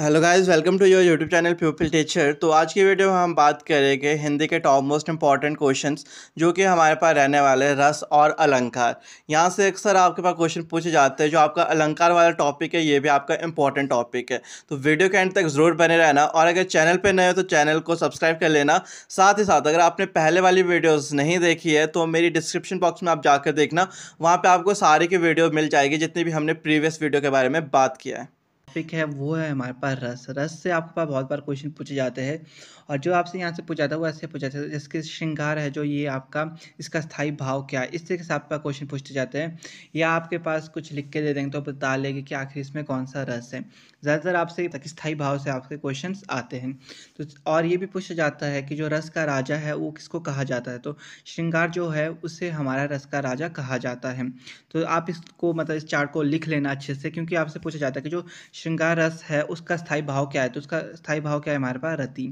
Hello guys welcome to your YouTube channel pupil teacher तो आज की वीडियो में हम बात करेंगे हिंदी के टॉप मोस्ट इंपॉर्टेंट क्वेश्चंस जो कि हमारे पास रहने वाले रस और अलंकार यहाँ से अक्सर आपके पास क्वेश्चन पूछे जाते हैं जो आपका अलंकार वाला टॉपिक है ये भी आपका इंपॉर्टेंट टॉपिक है तो वीडियो के एंड तक ज़रूर बने रहना और अगर चैनल पर नए हो तो चैनल को सब्सक्राइब कर लेना साथ ही साथ अगर आपने पहले वाली वीडियोज़ नहीं देखी है तो मेरी डिस्क्रिप्शन बॉक्स में आप जाकर देखना वहाँ पर आपको सारी की वीडियो मिल जाएगी जितनी भी हमने प्रीवियस वीडियो के बारे में बात किया है टॉपिक है वो है हमारे पास रस रस से आपके पास बहुत बार क्वेश्चन पूछे जाते हैं और जो आपसे यहाँ से पूछा था वो ऐसे पूछा जाता है जिसके श्रृंगार है जो ये आपका इसका स्थाई भाव क्या है इस तरीके से आपका क्वेश्चन पूछते जाते हैं या आपके पास कुछ लिख के दे देंगे तो बता लेंगे कि आखिर इसमें कौन सा रस है ज़्यादातर आपसे स्थाई भाव से आपके क्वेश्चन आते हैं तो और ये भी पूछा जाता है कि जो रस का राजा है वो किसको कहा जाता है तो श्रृंगार जो है उसे हमारा रस का राजा कहा जाता है तो आप इसको मतलब इस चार्ट को लिख लेना अच्छे से क्योंकि आपसे पूछा जाता है कि जो श्रृंगार रस है उसका स्थायी भाव क्या है तो उसका स्थायी भाव क्या है हमारे पास रति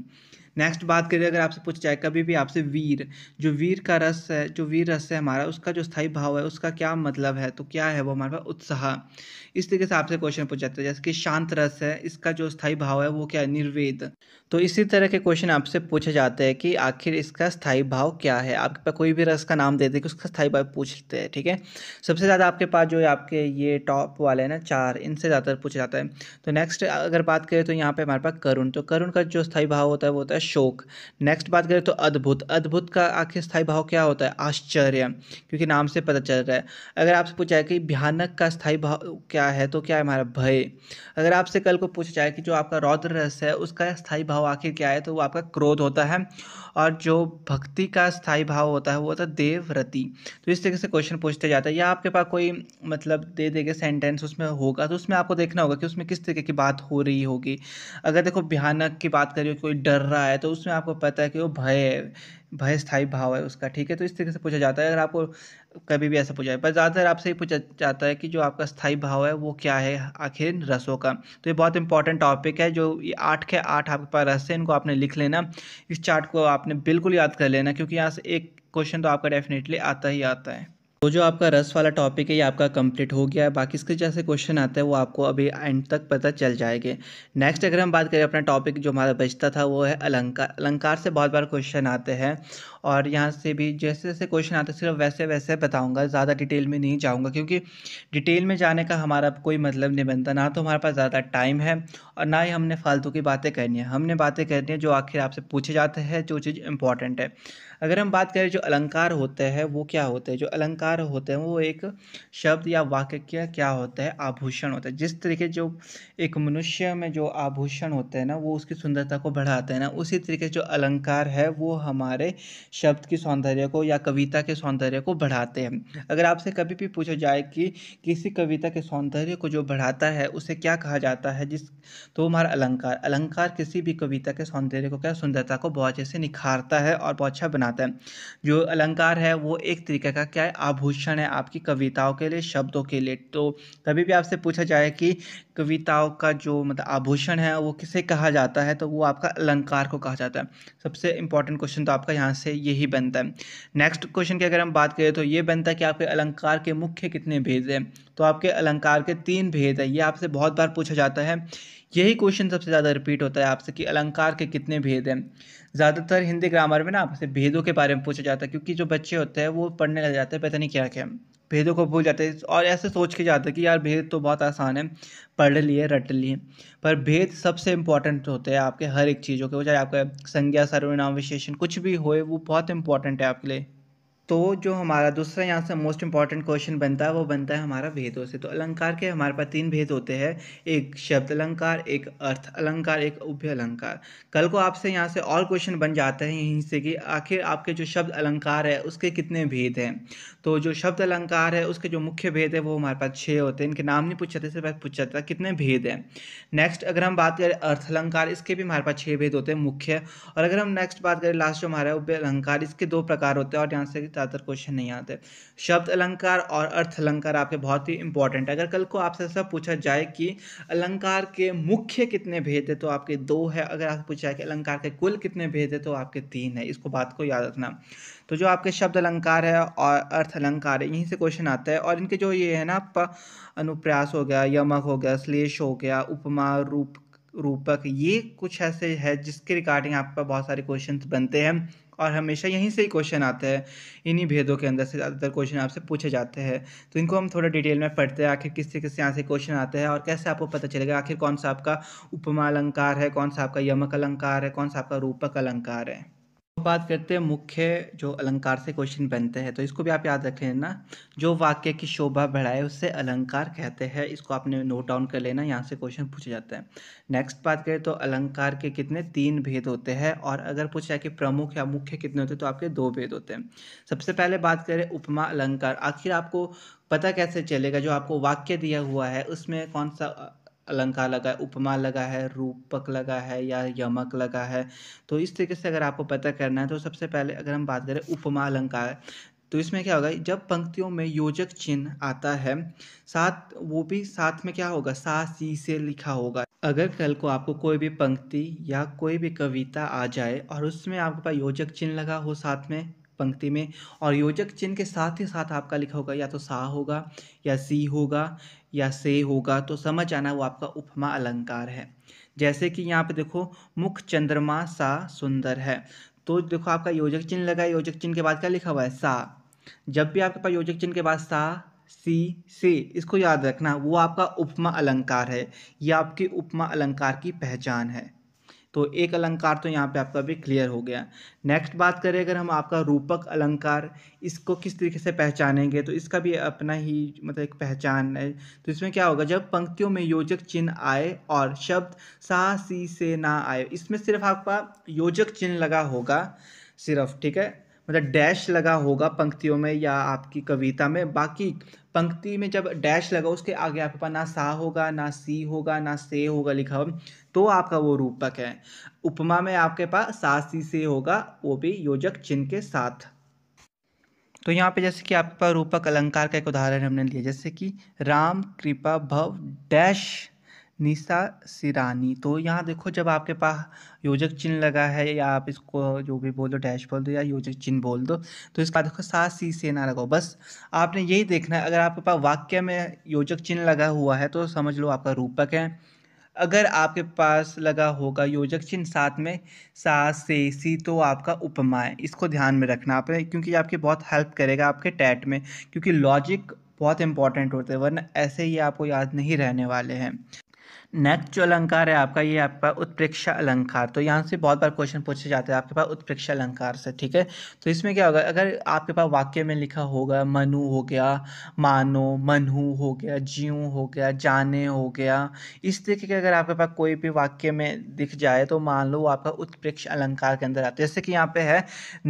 नेक्स्ट बात करिए अगर आपसे पूछा जाए कभी भी आपसे वीर जो वीर का रस है जो वीर रस है हमारा उसका जो स्थायी भाव है उसका क्या मतलब है तो क्या है वो हमारे पास उत्साह इस तरीके से आपसे क्वेश्चन पूछा जाता है जैसे कि शांत रस है इसका जो स्थायी भाव है वो क्या है निर्वेद तो इसी तरह के क्वेश्चन आपसे पूछे जाते हैं कि आखिर इसका स्थायी भाव क्या है आपके पास कोई भी रस का नाम दे दे कि उसका स्थायी भाव पूछते हैं ठीक है सबसे ज़्यादा आपके पास जो है आपके ये टॉप वाले हैं ना चार इनसे ज़्यादातर पूछा जाता है तो नेक्स्ट अगर बात करें तो यहाँ पे हमारे पास करुण तो करुण का जो स्थायी भाव होता है वो होता है शोक नेक्स्ट बात करें तो अद्भुत अद्भुत का आखिर स्थायी भाव क्या होता है आश्चर्य क्योंकि नाम से पता चल रहा है अगर आपसे पूछा जाए कि भयानक का स्थायी भाव क्या है तो क्या है हमारा भय अगर आपसे कल को पूछा जाए कि जो आपका रौद्र रस है उसका स्थायी भाव आखिर क्या है तो वो आपका क्रोध होता है और जो भक्ति का स्थायी भाव होता है वो होता है देवव्रति तो इस तरीके से क्वेश्चन पूछते जाता है या आपके पास कोई मतलब दे देगा सेंटेंस उसमें होगा तो उसमें आपको देखना होगा कि उसमें किस तरीके की बात हो रही होगी अगर देखो भयानक की बात करिए कोई डर रहा है है तो उसमें आपको पता है कि वो भय है भय स्थायी भाव है उसका ठीक है तो इस तरीके से पूछा जाता है अगर आपको कभी भी ऐसा पूछा जाए पर ज़्यादातर आपसे ही पूछा जाता है कि जो आपका स्थायी भाव है वो क्या है आखिर रसों का तो ये बहुत इंपॉर्टेंट टॉपिक है जो ये आठ के आठ आपके पास रस है इनको आपने लिख लेना इस चार्ट को आपने बिल्कुल याद कर लेना क्योंकि यहाँ से एक क्वेश्चन तो आपका डेफिनेटली आता ही आता है तो जो आपका रस वाला टॉपिक है ये आपका कंप्लीट हो गया है बाकी इसके जैसे क्वेश्चन आते हैं वो आपको अभी एंड तक पता चल जाएंगे नेक्स्ट अगर हम बात करें अपना टॉपिक जो हमारा बचता था वो है अलंकार अलंकार से बहुत बार क्वेश्चन आते हैं और यहाँ से भी जैसे जैसे क्वेश्चन आते हैं सिर्फ वैसे वैसे बताऊँगा ज़्यादा डिटेल में नहीं जाऊँगा क्योंकि डिटेल में जाने का हमारा कोई मतलब नहीं बनता ना तो हमारे पास ज़्यादा टाइम है और ना ही हमने फालतू की बातें करनी है हमने बातें करनी है जो आखिर आपसे पूछे जाते हैं जो चीज़ इंपॉर्टेंट है अगर हम बात करें जो अलंकार होते हैं वो क्या होते हैं जो अलंकार अलंकार होते हैं वो एक शब्द या वाक्य क्या होता है आभूषण होता है जिस तरीके जो एक मनुष्य में जो आभूषण होते हैं ना वो उसकी सुंदरता को बढ़ाते हैं ना उसी तरीके जो अलंकार है वो हमारे शब्द की सौंदर्य को या कविता के सौंदर्य को बढ़ाते हैं अगर आपसे कभी भी पूछा जाए कि किसी कविता के सौंदर्य को जो बढ़ाता है उसे क्या कहा जाता है जिस तो हमारा अलंकार अलंकार किसी भी कविता के सौंदर्य को क्या सुंदरता को बहुत अच्छे से निखारता है और बहुत अच्छा बनाता है जो अलंकार है वो एक तरीके का क्या है आभूषण है आपकी कविताओं के लिए शब्दों के लिए तो कभी भी आपसे पूछा जाए कि कविताओं का जो मतलब आभूषण है वो किसे कहा जाता है तो वो आपका अलंकार को कहा जाता है सबसे इंपॉर्टेंट क्वेश्चन तो आपका यहाँ से यही बनता है नेक्स्ट क्वेश्चन की अगर हम बात करें तो ये बनता है कि आपके अलंकार के मुख्य कितने भेद हैं तो आपके अलंकार के तीन भेद हैं ये आपसे बहुत बार पूछा जाता है यही क्वेश्चन सबसे ज़्यादा रिपीट होता है आपसे कि अलंकार के कितने भेद हैं ज़्यादातर हिंदी ग्रामर में ना आपसे भेदों के बारे में पूछा जाता है क्योंकि जो बच्चे होते हैं वो पढ़ने लग जाते हैं पता नहीं क्या क्या भेदों को भूल जाते हैं और ऐसे सोच के जाते हैं कि यार भेद तो बहुत आसान है पढ़ लिए रट लिए पर भेद सबसे इम्पॉर्टेंट होते हैं आपके हर एक चीज़ों के वो चाहे आपका संज्ञा सर्वनाम विशेषण कुछ भी होए वो बहुत इंपॉर्टेंट है आपके लिए तो जो हमारा दूसरा यहाँ से मोस्ट इंपॉर्टेंट क्वेश्चन बनता है वो बनता है हमारा भेदों से तो अलंकार के हमारे पास तीन भेद होते हैं एक शब्द अलंकार एक अर्थ अलंकार एक उभ्य अलंकार कल को आपसे यहाँ से और क्वेश्चन बन जाते हैं यहीं से कि आखिर आपके जो शब्द अलंकार है उसके कितने भेद हैं तो जो शब्द अलंकार है उसके जो मुख्य भेद है वो हमारे पास छः होते हैं इनके नाम नहीं पूछ जाते इसके पूछ पूछा था कितने भेद हैं नेक्स्ट अगर हम बात करें अर्थ अलंकार इसके भी हमारे पास छः भेद होते हैं मुख्य और अगर हम नेक्स्ट बात करें लास्ट जो हमारा उभ्य अलंकार इसके दो प्रकार होते हैं और यहाँ से ज़्यादातर क्वेश्चन नहीं आते शब्द अलंकार और अर्थ अलंकार आपके बहुत ही इंपॉर्टेंट है अगर कल को आपसे ऐसा पूछा जाए कि अलंकार के मुख्य कितने भेद है तो आपके दो है अगर आपसे पूछा जाए कि अलंकार के कुल कितने भेद है तो आपके तीन है इसको बात को याद रखना तो जो आपके शब्द अलंकार है और अर्थ अलंकार है यहीं से क्वेश्चन आता है और इनके जो ये है ना अनुप्रयास हो गया यमक हो गया श्लेष हो गया उपमा रूप रूपक ये कुछ ऐसे है जिसके रिगार्डिंग आपका बहुत सारे क्वेश्चन बनते हैं और हमेशा यहीं से ही क्वेश्चन आते हैं इन्हीं भेदों के अंदर से ज़्यादातर क्वेश्चन आपसे पूछे जाते हैं तो इनको हम थोड़ा डिटेल में पढ़ते हैं आखिर किससे से यहाँ से क्वेश्चन आते हैं और कैसे आपको पता चलेगा आखिर कौन सा आपका उपमा अलंकार है कौन सा आपका यमक अलंकार है कौन सा आपका रूपक अलंकार है बात करते हैं मुख्य जो अलंकार से क्वेश्चन बनते हैं तो इसको भी आप याद रख लेना जो वाक्य की शोभा बढ़ाए उससे अलंकार कहते हैं इसको आपने नोट डाउन कर लेना यहाँ से क्वेश्चन पूछे जाते हैं नेक्स्ट बात करें तो अलंकार के कितने तीन भेद होते हैं और अगर पूछा जाए कि प्रमुख या मुख्य कितने होते हैं तो आपके दो भेद होते हैं सबसे पहले बात करें उपमा अलंकार आखिर आपको पता कैसे चलेगा जो आपको वाक्य दिया हुआ है उसमें कौन सा अलंकार लगा है उपमा लगा है रूपक लगा है या यमक लगा है तो इस तरीके से अगर आपको पता करना है तो सबसे पहले अगर हम बात करें उपमा अलंकार तो इसमें क्या होगा जब पंक्तियों में योजक चिन्ह आता है साथ वो भी साथ में क्या होगा सा सी से लिखा होगा अगर कल को आपको कोई भी पंक्ति या कोई भी कविता आ जाए और उसमें आपके पास योजक चिन्ह लगा हो साथ में पंक्ति में और योजक चिन्ह के साथ ही साथ आपका लिखा होगा या तो सा होगा या सी होगा या से होगा तो समझ आना वो आपका उपमा अलंकार है जैसे कि यहाँ पे देखो मुख चंद्रमा सा सुंदर है तो देखो आपका योजक चिन्ह लगा योजक चिन्ह के बाद क्या लिखा हुआ है सा जब भी आपके पास योजक चिन्ह के बाद सा सी से इसको याद रखना वो आपका उपमा अलंकार है ये आपके उपमा अलंकार की पहचान है तो एक अलंकार तो यहाँ पे आपका भी क्लियर हो गया नेक्स्ट बात करें अगर हम आपका रूपक अलंकार इसको किस तरीके से पहचानेंगे तो इसका भी अपना ही मतलब एक पहचान है तो इसमें क्या होगा जब पंक्तियों में योजक चिन्ह आए और शब्द सा सी से ना आए इसमें सिर्फ आपका योजक चिन्ह लगा होगा सिर्फ ठीक है मतलब डैश लगा होगा पंक्तियों में या आपकी कविता में बाकी पंक्ति में जब डैश लगा उसके आगे आपके पास ना सा होगा ना सी होगा ना से होगा लिखा हो तो आपका वो रूपक है उपमा में आपके पास सासी से होगा वो भी योजक चिन्ह के साथ तो यहाँ पे जैसे कि आपके पास रूपक अलंकार का एक उदाहरण हमने लिया जैसे कि राम कृपा भव डैश निशा सिरानी तो यहाँ देखो जब आपके पास योजक चिन्ह लगा है या आप इसको जो भी बोल दो डैश बोल दो या योजक चिन्ह बोल दो तो इसका देखो सा सी से ना लगाओ बस आपने यही देखना है अगर आपके पास वाक्य में योजक चिन्ह लगा हुआ है तो समझ लो आपका रूपक है अगर आपके पास लगा होगा योजक चिन्ह साथ में सा से सी तो आपका उपमा है इसको ध्यान में रखना आपने क्योंकि आपकी बहुत हेल्प करेगा आपके टैट में क्योंकि लॉजिक बहुत इंपॉर्टेंट होते हैं वरना ऐसे ही आपको याद नहीं रहने वाले हैं नेक्स्ट जो अलंकार है आपका ये आपका उत्प्रेक्षा अलंकार तो यहाँ से बहुत बार क्वेश्चन पूछे जाते हैं आपके पास उत्प्रेक्षा अलंकार से ठीक है तो इसमें क्या होगा अगर आपके पास वाक्य में लिखा होगा मनु हो गया मानो मनु हो गया जीव हो गया जाने हो गया इस तरीके के अगर आपके पास कोई भी वाक्य में दिख जाए तो मान लो आपका उत्प्रेक्ष अलंकार के अंदर आते जैसे कि यहाँ पे है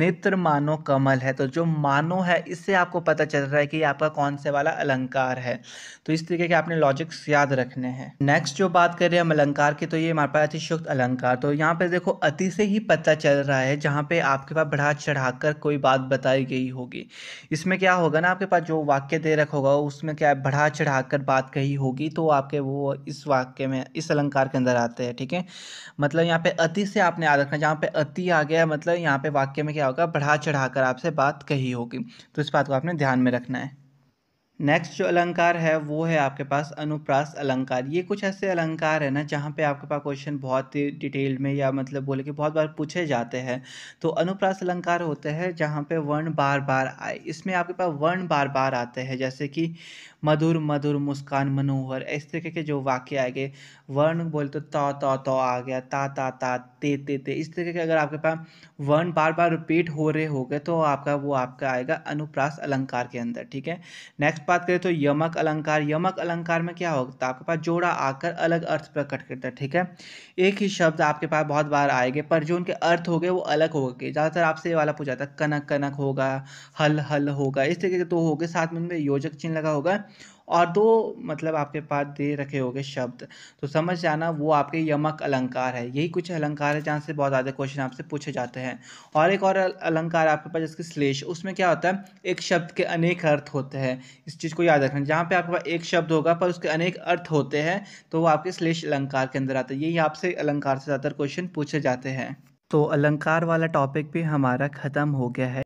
नेत्र मानो कमल है तो जो मानो है इससे आपको पता चल रहा है कि आपका कौन से वाला अलंकार है तो इस तरीके के आपने लॉजिक्स याद रखने हैं नेक्स्ट जो बात कर रहे हैं हम अलंकार की तो ये हमारे पास अतिशुक्त अलंकार तो यहाँ पे देखो अति से ही पता चल रहा है जहाँ पे आपके पास बढ़ा चढ़ाकर कोई बात बताई गई होगी इसमें क्या होगा ना आपके पास जो वाक्य दे रखा होगा उसमें क्या है बढ़ा चढ़ाकर बात कही होगी तो आपके वो इस वाक्य में इस अलंकार के अंदर आते हैं ठीक है थीके? मतलब यहाँ पे अति से आपने याद रखना जहाँ पे अति आ गया मतलब यहाँ पे वाक्य में क्या होगा बढ़ा चढ़ा आपसे बात कही होगी तो इस बात को आपने ध्यान में रखना है नेक्स्ट जो अलंकार है वो है आपके पास अनुप्रास अलंकार ये कुछ ऐसे अलंकार है ना जहाँ पे आपके पास क्वेश्चन बहुत ही डिटेल में या मतलब बोले कि बहुत बार पूछे जाते हैं तो अनुप्रास अलंकार होते हैं जहाँ पे वर्ण बार बार आए इसमें आपके पास वर्ण बार बार आते हैं जैसे कि मधुर मधुर मुस्कान मनोहर इस तरीके के जो वाक्य आएंगे वर्ण बोले तो तौ तो तौ आ गया ता ता ता ते ते ते इस तरीके के अगर आपके पास वर्ण बार बार रिपीट हो रहे हो गए तो आपका वो आपका आएगा अनुप्रास अलंकार के अंदर ठीक है नेक्स्ट बात करें तो यमक अलंकार यमक अलंकार में क्या होता है तो आपके पास जोड़ा आकर अलग अर्थ प्रकट करता है ठीक है एक ही शब्द आपके पास बहुत बार आएंगे पर जो उनके अर्थ हो गए वो अलग हो गए ज़्यादातर आपसे ये वाला पूछा था कनक कनक होगा हल हल होगा इस तरीके के दो हो गए साथ में उनमें योजक चिन्ह लगा होगा और दो मतलब आपके पास दे रखे होंगे शब्द तो समझ जाना वो आपके यमक अलंकार है यही कुछ अलंकार है जहाँ से बहुत ज़्यादा क्वेश्चन आपसे पूछे जाते हैं और एक और अलंकार आपके पास जिसके श्लेष उसमें क्या होता है एक शब्द के अनेक अर्थ होते हैं इस चीज़ को याद रखना जहाँ पे आपके पास एक शब्द होगा पर उसके अनेक अर्थ होते हैं तो वो आपके श्लेष अलंकार के अंदर आते हैं यही आपसे अलंकार से ज़्यादातर क्वेश्चन पूछे जाते हैं तो अलंकार वाला टॉपिक भी हमारा ख़त्म हो गया है